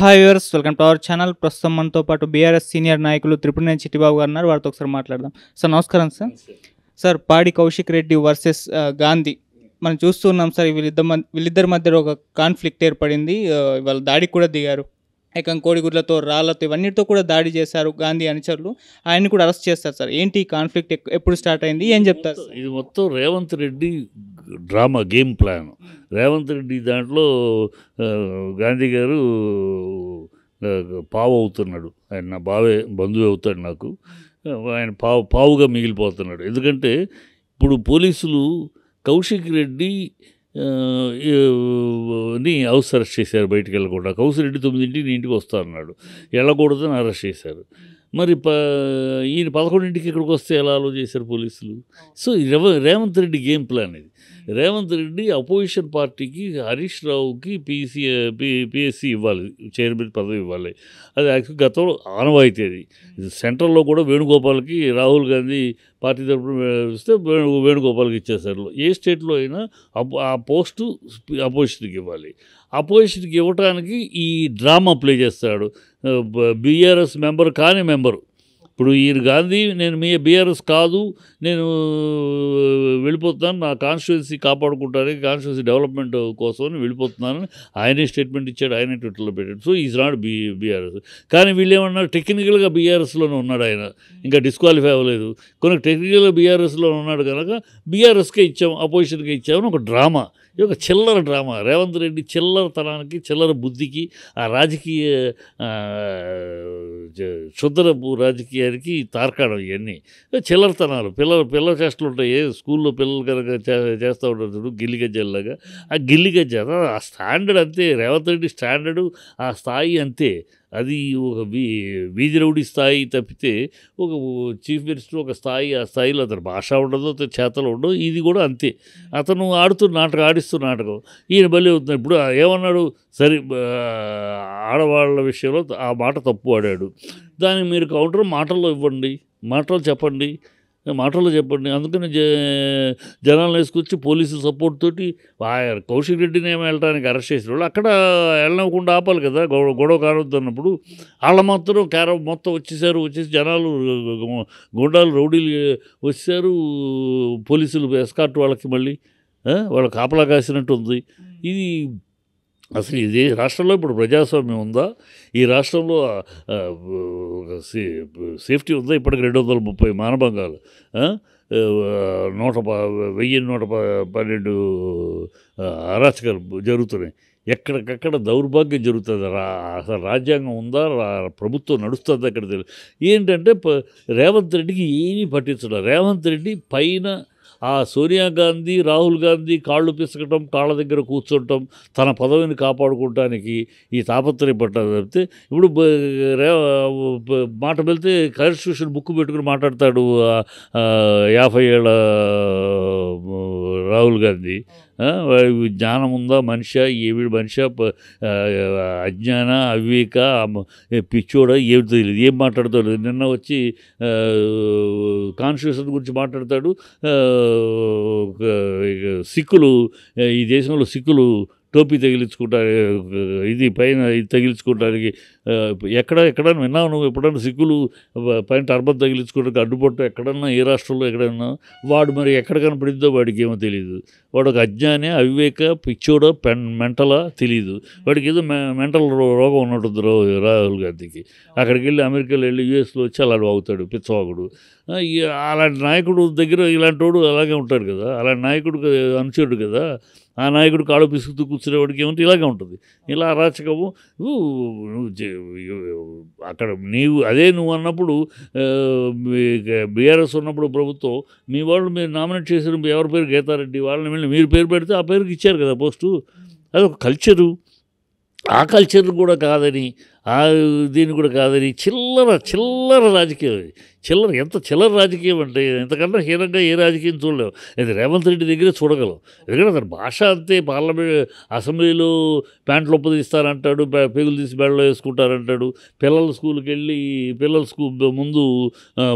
hi viewers welcome to our channel ప్రస్తుతం మనతో పాటు బీఆర్ఎస్ సీనియర్ నాయకులు త్రిపుణేని చిట్టిబాబు గారు ఉన్నారు వారితో ఒకసారి మాట్లాడదాం సార్ నమస్కారం సార్ సార్ పాడి కౌశిక్ రెడ్డి వర్సెస్ గాంధీ మనం చూస్తున్నాం సార్ వీళ్ళిద్దరు వీళ్ళిద్దరి మధ్యలో ఒక కాన్ఫ్లిక్ట్ ఏర్పడింది వాళ్ళ దాడికి కూడా దిగారు ఏకం కోడిగుడ్లతో రాళ్లతో ఇవన్నిటితో కూడా దాడి చేశారు గాంధీ అనుచరులు ఆయన్ని కూడా అరెస్ట్ చేస్తారు సార్ ఏంటి కాన్ఫ్లిక్ట్ ఎప్పుడు స్టార్ట్ అయింది ఏం చెప్తారు ఇది మొత్తం Revanth Reddy drama game plan Revanth Reddy దాంట్లో గాంధీ గారు పావు అవుతున్నాడు ఆయన నా బావే బంధువు అవుతాడు నాకు ఆయన పావు పావుగా మిగిలిపోతున్నాడు ఎందుకంటే ఇప్పుడు పోలీసులు కౌశిక్ రెడ్డి ని హౌస్ అరెస్ట్ చేశారు బయటికి వెళ్ళకుండా కౌశిక్ రెడ్డి తొమ్మిదింటికి ఇంటికి వస్తా అన్నాడు వెళ్ళకూడదని అరెస్ట్ చేశారు మరి ప ఈయన పదకొండింటికి ఇక్కడికి వస్తే ఎలా అలో చేశారు పోలీసులు సో రేవ రేవంత్ రెడ్డి గేమ్ ప్లాన్ ఇది రేవంత్ రెడ్డి అపోజిషన్ పార్టీకి హరీష్ రావుకి పీసీ పిఎస్సీ ఇవ్వాలి చైర్మన్ పదవి ఇవ్వాలి అది యాక్చువల్ గతంలో ఆనవాయితీ అది సెంట్రల్లో కూడా వేణుగోపాల్కి రాహుల్ గాంధీ పార్టీ తరఫున వస్తే వేణు వేణుగోపాల్కి ఇచ్చేసారు ఏ స్టేట్లో అయినా ఆ పోస్టు అపోజిషన్కి ఇవ్వాలి అపోజిషన్కి ఇవ్వడానికి ఈ డ్రామా ప్లే చేస్తాడు బీఆర్ఎస్ మెంబర్ కాని మెంబరు ఇప్పుడు ఈయన గాంధీ నేను మీ బీఆర్ఎస్ కాదు నేను వెళ్ళిపోతున్నాను నా కాన్స్టిట్యున్సీ కాపాడుకుంటానికి కాన్స్టిట్యున్సీ డెవలప్మెంట్ కోసం వెళ్ళిపోతున్నాను ఆయనే స్టేట్మెంట్ ఇచ్చాడు ఆయనే ట్విట్టర్లో పెట్టాడు so is not B BRS కానీ ఏమన్నారు టెక్నికల్గా బీఆర్ఎస్లోనే ఉన్నాడు ఆయన ఇంకా డిస్క్వాలిఫై అవ్వలేదు కొన్ని టెక్నికల్గా బీఆర్ఎస్లో ఉన్నాడు కనుక బీఆర్ఎస్కే ఇచ్చాము అపోజిషన్కే ఇచ్చామని ఒక డ్రామా ఇది ఒక చిల్లర డ్రామా రేవంత్ రెడ్డి చిల్లరతనానికి చిల్లర బుద్ధికి ఆ రాజకీయ శుద్ధరపు రాజకీయానికి తార్కాడ ఇవన్నీ చిల్లరతనాలు పిల్లలు పిల్లల చేస్తులు ఉంటాయి స్కూల్లో పిల్లలు కనుక చేస్తూ ఉంటారు గిల్లి గజ్జల్లాగా ఆ గిల్లి గజ్జ ఆ స్టాండర్డ్ అంతే రేవంత్ రెడ్డి స్టాండర్డు ఆ స్థాయి అంతే అది ఒక వీధి రౌడి స్థాయి తప్పితే ఒక చీఫ్ మినిస్టర్ ఒక స్థాయి ఆ స్థాయిలో అతను భాష ఉండదు అతని చేతలు ఉండదు ఇది కూడా అంతే అతను ఆడుతున్న నాటకం ఆడిస్తున్న నాటకం ఈయన బలి అవుతున్నాడు ఇప్పుడు ఏమన్నాడు సరే ఆడవాళ్ళ విషయంలో ఆ మాట తప్పు ఆడాడు దానికి మీరు కౌంటర్ మాటల్లో ఇవ్వండి మాటలు చెప్పండి మాటల్లో చెప్పండి అందుకని జనాలను వేసుకొచ్చి పోలీసు సపోర్ట్ తోటి కౌశిక్ రెడ్డిని ఏమో వెళ్ళడానికి అరెస్ట్ చేసిన వాళ్ళు అక్కడ వెళ్ళనివ్వకుండా ఆపాలి కదా గొడవ గొడవ అన్నప్పుడు వాళ్ళ మాత్రం క్యార మొత్తం వచ్చేసారు వచ్చేసి జనాలు గుండాలు రౌడీలు వచ్చారు పోలీసులు ఎస్కార్ట్ వాళ్ళకి మళ్ళీ వాళ్ళ కాపలా కాసినట్టు ఉంది ఇది అసలు ఇది రాష్ట్రంలో ఇప్పుడు ప్రజాస్వామ్యం ఉందా ఈ రాష్ట్రంలో సేఫ్టీ ఉందా ఇప్పటికి రెండు వందల ముప్పై మానభంగాలు నూట వెయ్యి నూట పన్నెండు అరాచకాలు జరుగుతున్నాయి ఎక్కడికక్కడ దౌర్భాగ్యం జరుగుతుంది రా అసలు రాజ్యాంగం ఉందా ప్రభుత్వం నడుస్తుంది అక్కడ తెలియదు ఏంటంటే రేవంత్ రెడ్డికి ఏమీ పట్టించడం రేవంత్ రెడ్డి పైన ఆ సోనియా గాంధీ రాహుల్ గాంధీ కాళ్ళు పిసకటం కాళ్ళ దగ్గర కూర్చోటం తన పదవిని కాపాడుకోవటానికి ఈ తాపత్రయపడ్డారు తప్పితే ఇప్పుడు మాట వెళ్తే కాన్స్టిట్యూషన్ బుక్ పెట్టుకుని మాట్లాడతాడు యాభై ఏళ్ళ రాహుల్ గాంధీ జ్ఞానం ఉందా మనిషి ఏమిటి మనిషి అజ్ఞాన అవివేక పిచ్చోడ ఏమి తెలియదు ఏం మాట్లాడతాడు నిన్న వచ్చి కాన్స్టిట్యూషన్ గురించి మాట్లాడతాడు సిక్కులు ఈ దేశంలో సిక్కులు టోపీ తగిలించుకుంటారు ఇది పైన ఇది తగిలించుకోవడానికి ఎక్కడ ఎక్కడైనా విన్నావు నువ్వు ఎప్పుడైనా సిక్కులు పైన టర్బన్ తగిలించుకోవడానికి అడ్డుపట్టు ఎక్కడన్నా ఏ రాష్ట్రంలో ఎక్కడన్నా వాడు మరి ఎక్కడ కనపడిద్దో వాడికి ఏమో తెలియదు వాడు ఒక అజ్ఞానే అవివేక పిచ్చోడో పెన్ మెంటలా తెలియదు వాడికి ఏదో మెంటల్ రోగం ఉన్నట్టు రాహుల్ గాంధీకి అక్కడికి వెళ్ళి అమెరికాలో వెళ్ళి యూఎస్లో వచ్చి అలాడు అవుతాడు పిచ్చవాగుడు అలాంటి నాయకుడు దగ్గర ఇలాంటి వాడు అలాగే ఉంటాడు కదా అలాంటి నాయకుడు అనుచరుడు కదా ఆ నాయకుడు కాళ్ళు పిసుకుతూ కూర్చునేవాడికి ఏమంటే ఇలాగే ఉంటుంది ఇలా అరాచకము అక్కడ నీవు అదే నువ్వు అన్నప్పుడు బీఆర్ఎస్ ఉన్నప్పుడు ప్రభుత్వం మీ వాళ్ళు మీరు నామినేట్ చేసిన ఎవరి పేరు గీతారెడ్డి వాళ్ళని వెళ్ళి మీరు పేరు పెడితే ఆ పేరుకి ఇచ్చారు కదా పోస్టు అదొక కల్చరు ఆ కల్చర్ కూడా కాదని దీన్ని కూడా కాదు చిల్లర చిల్లర రాజకీయం చిల్లర ఎంత చిల్లర రాజకీయం అంటే ఇంతకన్నా హీనంగా ఏ రాజకీయం చూడలేము ఇది రేవంత్ రెడ్డి దగ్గరే చూడగలం ఎందుకంటే అతని భాష అంతే పార్లమెంట్ అసెంబ్లీలో ప్యాంట్లు ఉపదిస్తారంటాడు పెగులు తీసి బెడలో వేసుకుంటారంటాడు పిల్లల స్కూల్కి వెళ్ళి పిల్లల స్కూల్ ముందు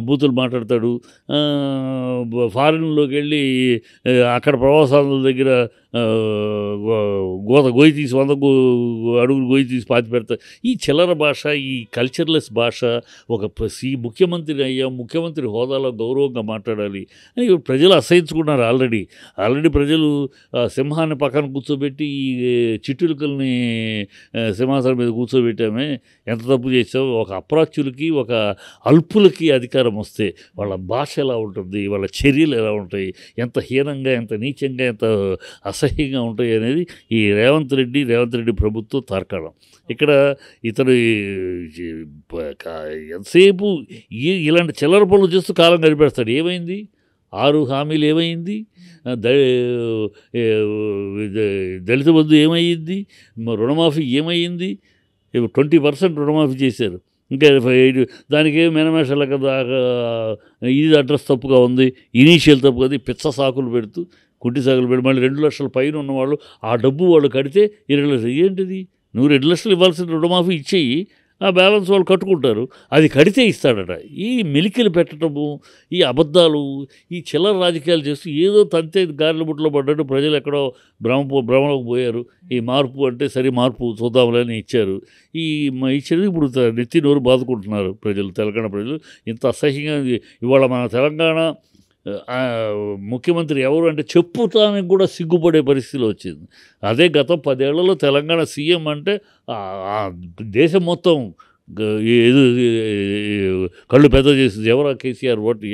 బూతులు మాట్లాడతాడు ఫారిన్లోకి వెళ్ళి అక్కడ ప్రవాసాల దగ్గర గోత గోయి తీసి వంద అడుగులు గోయి తీసి పాతి పెడతాడు ఈ చిల్లర చిల్లర భాష ఈ కల్చర్లెస్ భాష ఒక ప్రసి ముఖ్యమంత్రి అయ్యా ముఖ్యమంత్రి హోదాలో గౌరవంగా మాట్లాడాలి అని ప్రజలు అసహించుకున్నారు ఆల్రెడీ ఆల్రెడీ ప్రజలు సింహాన్ని పక్కన కూర్చోబెట్టి ఈ చిట్టులకల్ని సింహాసనం మీద కూర్చోబెట్టామే ఎంత తప్పు చేసావు ఒక అప్రాచ్యులకి ఒక అల్పులకి అధికారం వస్తే వాళ్ళ భాష ఎలా ఉంటుంది వాళ్ళ చర్యలు ఎలా ఉంటాయి ఎంత హీనంగా ఎంత నీచంగా ఎంత అసహ్యంగా ఉంటాయి అనేది ఈ రేవంత్ రెడ్డి రేవంత్ రెడ్డి ప్రభుత్వం తార్కాణం ఇక్కడ ఇతను మరి ఎంతసేపు ఇలాంటి చిల్లర పనులు చేస్తూ కాలం గడిపేస్తాడు ఏమైంది ఆరు హామీలు ఏమైంది దళిత బంధు ఏమైంది రుణమాఫీ ఏమైంది ట్వంటీ పర్సెంట్ రుణమాఫీ చేశారు ఇంకా దానికి మేనమేషాల కదా ఇది అడ్రస్ తప్పుగా ఉంది ఇనీషియల్ తప్పుగా ఉంది పిచ్చ సాకులు పెడుతూ కుట్టి సాకులు పెడుతూ మళ్ళీ రెండు లక్షల పైన ఉన్నవాళ్ళు ఆ డబ్బు వాళ్ళు కడితే ఇరవై లక్షలు ఏంటిది నువ్వు రెండు లక్షలు ఇవ్వాల్సిన రుణమాఫీ ఇచ్చేయి ఆ బ్యాలెన్స్ వాళ్ళు కట్టుకుంటారు అది కడితే ఇస్తాడట ఈ మెలికలు పెట్టడము ఈ అబద్ధాలు ఈ చిల్లర రాజకీయాలు చేస్తూ ఏదో తంతే గారెల బుట్టలో పడ్డట్టు ప్రజలు ఎక్కడో భ్రమ భ్రమలోకి పోయారు ఈ మార్పు అంటే సరే మార్పు చూద్దాంలని ఇచ్చారు ఈ ఇచ్చేది ఇప్పుడు నెత్తి నోరు బాదుకుంటున్నారు ప్రజలు తెలంగాణ ప్రజలు ఇంత అసహ్యంగా ఇవాళ మన తెలంగాణ ముఖ్యమంత్రి ఎవరు అంటే చెప్పుతానికి కూడా సిగ్గుపడే పరిస్థితి వచ్చింది అదే గత పదేళ్లలో తెలంగాణ సీఎం అంటే దేశం మొత్తం కళ్ళు పెద్ద చేసింది ఎవరా కేసీఆర్ ఓటు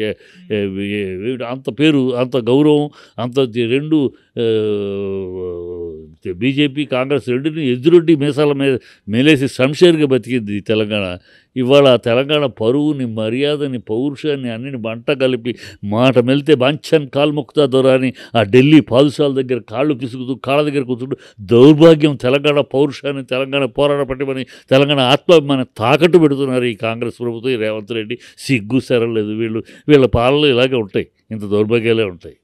అంత పేరు అంత గౌరవం అంత రెండు బీజేపీ కాంగ్రెస్ రెండుని ఎదురొడ్డి మీసాల మీద మేలేసి సంషేర్గా బతికింది తెలంగాణ ఇవాళ తెలంగాణ పరువుని మర్యాదని పౌరుషాన్ని అన్నిని వంట కలిపి మాట మెలితే కాలు కాల్ముక్తా దొర అని ఆ ఢిల్లీ పాదుసాల దగ్గర కాళ్ళు పిసుకుతూ కాళ్ళ దగ్గర కూర్చుంటూ దౌర్భాగ్యం తెలంగాణ పౌరుషాన్ని తెలంగాణ పోరాట పట్టుమని తెలంగాణ ఆత్మాభిమాన తాకట్టు పెడుతున్నారు ఈ కాంగ్రెస్ ప్రభుత్వం ఈ రేవంత్ రెడ్డి సిగ్గు సరలేదు వీళ్ళు వీళ్ళ పాలనలు ఇలాగే ఉంటాయి ఇంత దౌర్భాగ్యాలే ఉంటాయి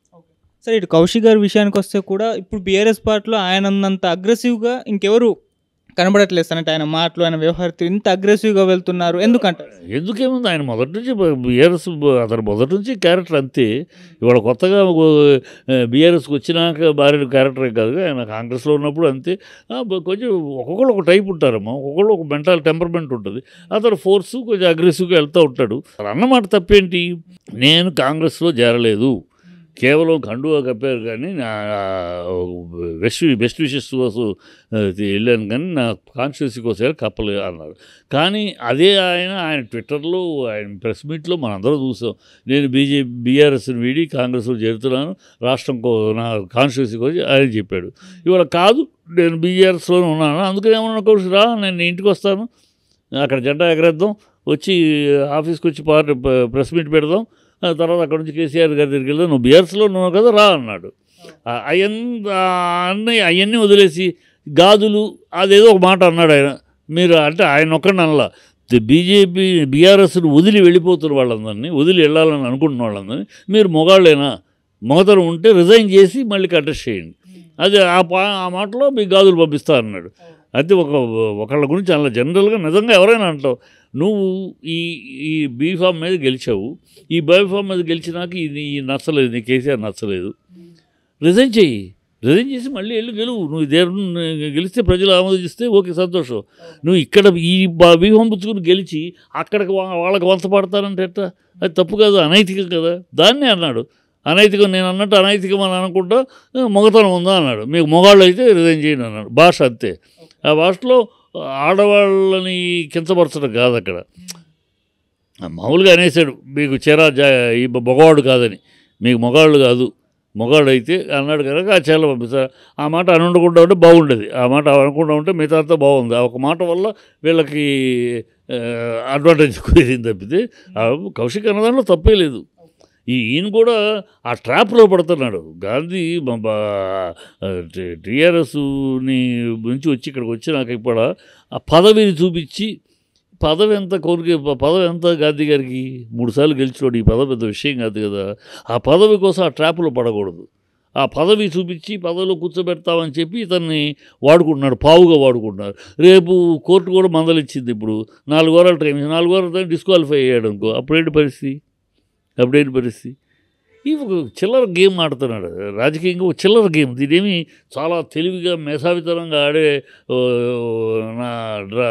సరే ఇటు కౌశిక్ గారి విషయానికి వస్తే కూడా ఇప్పుడు బీఆర్ఎస్ పార్టీలో ఆయన అంత అగ్రెసివ్గా ఇంకెవరు కనబడట్లేదు అన్నట్టు ఆయన మాటలు ఆయన వ్యవహారం ఇంత అగ్రెసివ్గా వెళ్తున్నారు ఎందుకంటారు ఎందుకేముంది ఆయన మొదటి నుంచి బీఆర్ఎస్ అతను మొదటి నుంచి క్యారెక్టర్ అంతే ఇవాళ కొత్తగా బీఆర్ఎస్కి వచ్చినాక భార్య క్యారెక్టర్ కాదు ఆయన కాంగ్రెస్లో ఉన్నప్పుడు అంతే కొంచెం ఒక్కొక్కరు ఒక టైప్ ఉంటారమ్మా ఒక్కొక్కరు ఒక మెంటల్ టెంపర్మెంట్ ఉంటుంది అతను ఫోర్స్ కొంచెం అగ్రెసివ్గా వెళ్తూ ఉంటాడు అన్నమాట తప్పేంటి నేను కాంగ్రెస్లో చేరలేదు కేవలం కండువా కప్పారు కానీ నా బెస్ట్ బెస్ట్ విషెస్ కోసం వెళ్ళాను కానీ నా కాన్స్టిట్యూన్సీ కోసం కప్పలేదు అన్నారు కానీ అదే ఆయన ఆయన ట్విట్టర్లో ఆయన ప్రెస్ మీట్లో అందరూ చూసాం నేను బీజే బీఆర్ఎస్ని వీడి కాంగ్రెస్లో చేరుతున్నాను రాష్ట్రం కో నా కాన్స్టిట్యూన్సీ కోసం ఆయన చెప్పాడు ఇవాళ కాదు నేను బీఆర్ఎస్లోనే ఉన్నాను అందుకని ఏమన్నా కోర్సు రా నేను ఇంటికి వస్తాను అక్కడ జెండా ఎగరేద్దాం వచ్చి ఆఫీస్కి వచ్చి పార్టీ ప్రెస్ మీట్ పెడదాం తర్వాత అక్కడ నుంచి కేసీఆర్ గారి దగ్గరికి వెళ్ళి నువ్వు బీఆర్స్లో నువ్వు కదా రా అన్నాడు అయన్ అన్నయ్య అవన్నీ వదిలేసి గాదులు అదేదో ఒక మాట అన్నాడు ఆయన మీరు అంటే ఆయన ఒక్కడిని అనలా బీజేపీ బీఆర్ఎస్ను వదిలి వెళ్ళిపోతున్న వాళ్ళందరినీ వదిలి వెళ్ళాలని అనుకుంటున్న వాళ్ళందరినీ మీరు మొగాళ్ళేనా మొగతరం ఉంటే రిజైన్ చేసి మళ్ళీ కంటెస్ట్ చేయండి అదే ఆ ఆ మాటలో మీ గాజులు పంపిస్తా అన్నాడు అయితే ఒక ఒకళ్ళ గురించి అలా జనరల్గా నిజంగా ఎవరైనా అంటావు నువ్వు ఈ ఈ బీఫామ్ మీద గెలిచావు ఈ బీఫామ్ మీద గెలిచినాక ఇది నచ్చలేదు నీ కేసీఆర్ నచ్చలేదు రిజైన్ చెయ్యి రిజైన్ చేసి మళ్ళీ వెళ్ళి గెలువు నువ్వు దేర్ గెలిస్తే ప్రజలు ఆమోదిస్తే ఓకే సంతోషం నువ్వు ఇక్కడ ఈ బీఫామ్ పుచ్చుకుని గెలిచి అక్కడికి వాళ్ళకి వంత పడతానంటే ఎట్ట అది తప్పు కాదు అనైతికం కదా దాన్నే అన్నాడు అనైతికం నేను అన్నట్టు అనైతికం అని అనుకుంటా మొగతనం ఉందా అన్నాడు మీకు మొగాళ్ళు అయితే రిజైన్ చేయను అన్నాడు భాష అంతే ఆ భాషలో ఆడవాళ్ళని కించపరచడం కాదు అక్కడ మామూలుగా అనేసాడు మీకు చీరా ఈ మగవాడు కాదని మీకు మగవాళ్ళు కాదు మొగాడు అయితే అన్నాడు కనుక ఆ చీరలు పంపిస్తారు ఆ మాట అని ఉండకుండా ఉంటే బాగుండేది ఆ మాట అనుకుండా ఉంటే మిగతాంతా బాగుంది ఆ ఒక మాట వల్ల వీళ్ళకి అడ్వాంటేజ్ ఎక్కువ తప్పితే కౌశిక్ అన్నదానిలో తప్పే లేదు ఈ ఈయన కూడా ఆ ట్రాప్లో పడుతున్నాడు గాంధీ టీఆర్ఎస్ని నుంచి వచ్చి ఇక్కడికి వచ్చినాక ఇప్పుడు ఆ పదవిని చూపించి పదవి ఎంత కోరికే పదవి ఎంత గాంధీ గారికి మూడుసార్లు గెలిచినాడు ఈ పదవి పెద్ద విషయం కాదు కదా ఆ పదవి కోసం ఆ ట్రాప్లో పడకూడదు ఆ పదవి చూపించి పదవిలో కూర్చోబెడతామని చెప్పి ఇతన్ని వాడుకుంటున్నాడు పావుగా వాడుకుంటున్నారు రేపు కోర్టు కూడా మందలిచ్చింది ఇప్పుడు నాలుగు వారాలు టైం నాలుగు వారాలు డిస్క్వాలిఫై అయ్యాడు అనుకో అప్పుడేంటి పరిస్థితి అప్పుడేంటి పరిస్థితి ఇవి చిల్లర గేమ్ ఆడుతున్నాడు రాజకీయంగా ఒక చిల్లర గేమ్ దీనేమి చాలా తెలివిగా మేధావితనంగా ఆడే నా డ్రా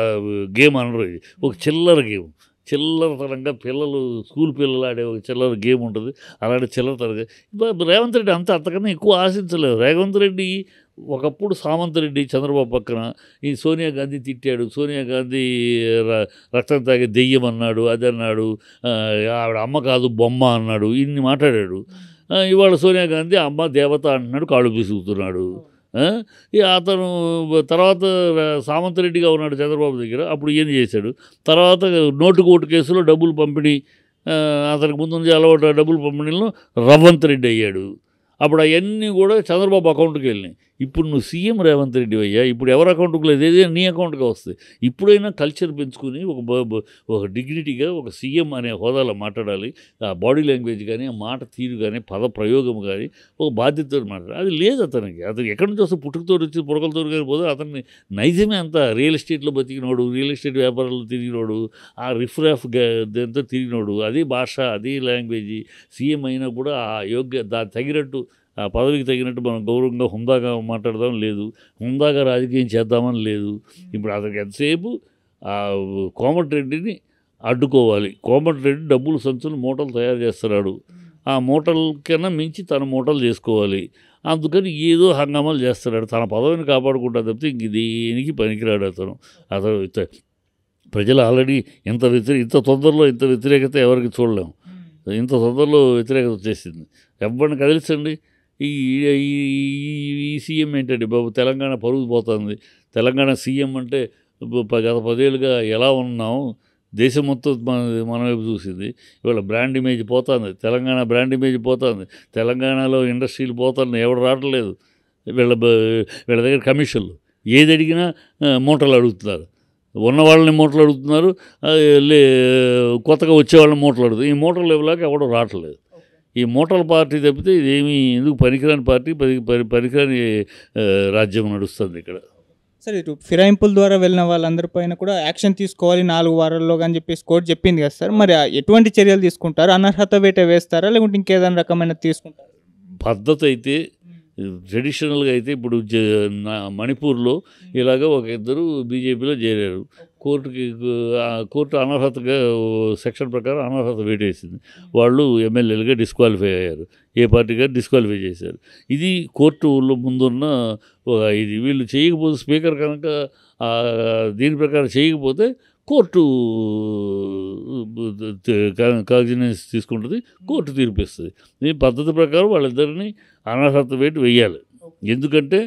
గేమ్ అనరు ఇది ఒక చిల్లర గేమ్ చిల్లరతరంగా పిల్లలు స్కూల్ పిల్లలు ఆడే ఒక చిల్లర గేమ్ ఉంటుంది అలాంటి చిల్లరతరంగా రేవంత్ రెడ్డి అంత అంతకన్నా ఎక్కువ ఆశించలేదు రేవంత్ రెడ్డి ఒకప్పుడు సామంత్ రెడ్డి చంద్రబాబు పక్కన ఈ సోనియా గాంధీ తిట్టాడు సోనియా గాంధీ రక్తం తాగే దెయ్యం అన్నాడు అది అన్నాడు ఆవిడ అమ్మ కాదు బొమ్మ అన్నాడు ఇన్ని మాట్లాడాడు ఇవాళ సోనియా గాంధీ అమ్మ దేవత అంటున్నాడు కాళ్ళు పీసుకుతున్నాడు అతను తర్వాత సామంత్ రెడ్డిగా ఉన్నాడు చంద్రబాబు దగ్గర అప్పుడు ఏం చేశాడు తర్వాత నోటు కోటు కేసులో డబ్బులు పంపిణీ అతనికి ముందు నుంచి అలవాటు డబ్బులు పంపిణీలో రవంత్ రెడ్డి అయ్యాడు అప్పుడు అవన్నీ కూడా చంద్రబాబు అకౌంట్కి వెళ్ళినాయి ఇప్పుడు నువ్వు సీఎం రేవంత్ రెడ్డి అయ్యా ఇప్పుడు ఎవరి అకౌంట్కి లేదు ఏదైనా నీ అకౌంట్గా వస్తుంది ఇప్పుడైనా కల్చర్ పెంచుకుని ఒక ఒక డిగ్నిటీగా ఒక సీఎం అనే హోదాలో మాట్లాడాలి ఆ బాడీ లాంగ్వేజ్ కానీ ఆ మాట తీరు కానీ పద ప్రయోగం కానీ ఒక బాధ్యతతో మాట్లాడాలి అది లేదు అతనికి అతను ఎక్కడి నుంచి వస్తే పుట్టుకతో వచ్చి పుడకలతో కానీ పోతే అతన్ని నైజమే అంత రియల్ ఎస్టేట్లో బతికినోడు రియల్ ఎస్టేట్ వ్యాపారాల్లో తిరిగినోడు ఆ రిఫ్రాఫ్ దాంతో తిరిగినోడు అదే భాష అదే లాంగ్వేజ్ సీఎం అయినా కూడా ఆ యోగ్య దా తగినట్టు ఆ పదవికి తగినట్టు మనం గౌరవంగా హుందాగా మాట్లాడదాం లేదు హుందాగా రాజకీయం చేద్దామని లేదు ఇప్పుడు అతనికి ఎంతసేపు కోమటిరెడ్డిని అడ్డుకోవాలి కోమటిరెడ్డి డబ్బులు సంచులు మూటలు తయారు చేస్తున్నాడు ఆ మూటల కన్నా మించి తన మూటలు చేసుకోవాలి అందుకని ఏదో హంగామాలు చేస్తున్నాడు తన పదవిని కాపాడుకుంటా తప్పితే ఇంక దేనికి పనికిరాడు అతను అతను ప్రజలు ఆల్రెడీ ఇంత వ్యతిరే ఇంత తొందరలో ఇంత వ్యతిరేకత ఎవరికి చూడలేము ఇంత తొందరలో వ్యతిరేకత వచ్చేసింది ఎవరిని కదిలిచండి ఈ ఈ సీఎం ఏంటండి బాబు తెలంగాణ పరుగు పోతుంది తెలంగాణ సీఎం అంటే గత పదేళ్ళుగా ఎలా ఉన్నాం దేశం మొత్తం మన మన వైపు చూసింది ఇవాళ బ్రాండ్ ఇమేజ్ పోతుంది తెలంగాణ బ్రాండ్ ఇమేజ్ పోతుంది తెలంగాణలో ఇండస్ట్రీలు పోతుంది ఎవరు రావట్లేదు వీళ్ళ వీళ్ళ దగ్గర కమిషన్లు ఏది అడిగినా మూటలు అడుగుతున్నారు ఉన్న వాళ్ళని మూటలు అడుగుతున్నారు కొత్తగా వచ్చే వాళ్ళని మూటలు అడుగుతున్నారు ఈ మూటలు ఇవ్వలేక ఎవడో రావట్లేదు ఈ మోటల్ పార్టీ తప్పితే ఏమీ ఎందుకు పనికిరాని పార్టీ పరి పనికిరాని రాజ్యం నడుస్తుంది ఇక్కడ సరే ఇటు ఫిరాయింపుల ద్వారా వెళ్ళిన వాళ్ళందరి పైన కూడా యాక్షన్ తీసుకోవాలి నాలుగు వారాల్లో అని చెప్పేసి కోర్టు చెప్పింది కదా సార్ మరి ఎటువంటి చర్యలు తీసుకుంటారు అనర్హత వేట వేస్తారా లేకుంటే ఇంకేదైనా రకమైన తీసుకుంటారు పద్ధతి అయితే ట్రెడిషనల్గా అయితే ఇప్పుడు మణిపూర్లో ఇలాగ ఒక ఇద్దరు బీజేపీలో చేరారు కోర్టుకి కోర్టు అనర్హతగా సెక్షన్ ప్రకారం అనర్హత వేటేసింది వాళ్ళు ఎమ్మెల్యేలుగా డిస్క్వాలిఫై అయ్యారు ఏ పార్టీ గారు డిస్క్వాలిఫై చేశారు ఇది కోర్టులో ముందున్న ఇది వీళ్ళు చేయకపోతే స్పీకర్ కనుక దీని ప్రకారం చేయకపోతే కోర్టు కాగ్జినెన్స్ తీసుకుంటుంది కోర్టు తీర్పిస్తుంది ఈ పద్ధతి ప్రకారం వాళ్ళిద్దరిని అనర్హత వేటు వేయాలి ఎందుకంటే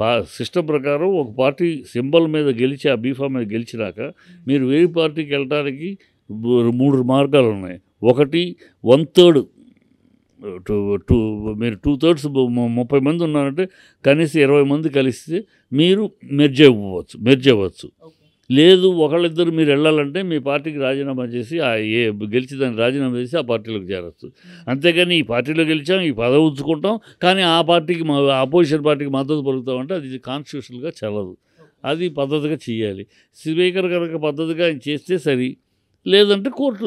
పా సిస్టమ్ ప్రకారం ఒక పార్టీ సింబల్ మీద గెలిచి ఆ బీఫా మీద గెలిచినాక మీరు వేరే పార్టీకి వెళ్ళడానికి మూడు మార్గాలు ఉన్నాయి ఒకటి వన్ థర్డ్ టూ టూ మీరు టూ థర్డ్స్ ముప్పై మంది ఉన్నారంటే కనీసం ఇరవై మంది కలిస్తే మీరు మెర్జ్ అవ్వచ్చు మెర్జ్ అవ్వచ్చు లేదు ఒకళ్ళిద్దరు మీరు వెళ్ళాలంటే మీ పార్టీకి రాజీనామా చేసి ఆ ఏ గెలిచి దాన్ని రాజీనామా చేసి ఆ పార్టీలోకి చేరచ్చు అంతేగాని ఈ పార్టీలో గెలిచాం ఈ పదవి ఉంచుకుంటాం కానీ ఆ పార్టీకి మా అపోజిషన్ పార్టీకి మద్దతు పలుకుతామంటే అది కాన్స్టిట్యూషన్గా చల్లదు అది పద్ధతిగా చేయాలి స్పీకర్ కనుక పద్ధతిగా ఆయన చేస్తే సరి లేదంటే కోర్టు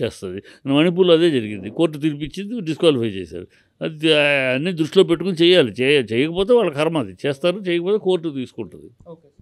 చేస్తుంది మణిపూర్లో అదే జరిగింది కోర్టు తినిపించింది డిస్క్వాలిఫై చేశారు అది అన్నీ దృష్టిలో పెట్టుకుని చేయాలి చేయకపోతే వాళ్ళ కర్మ అది చేస్తారు చేయకపోతే కోర్టు తీసుకుంటుంది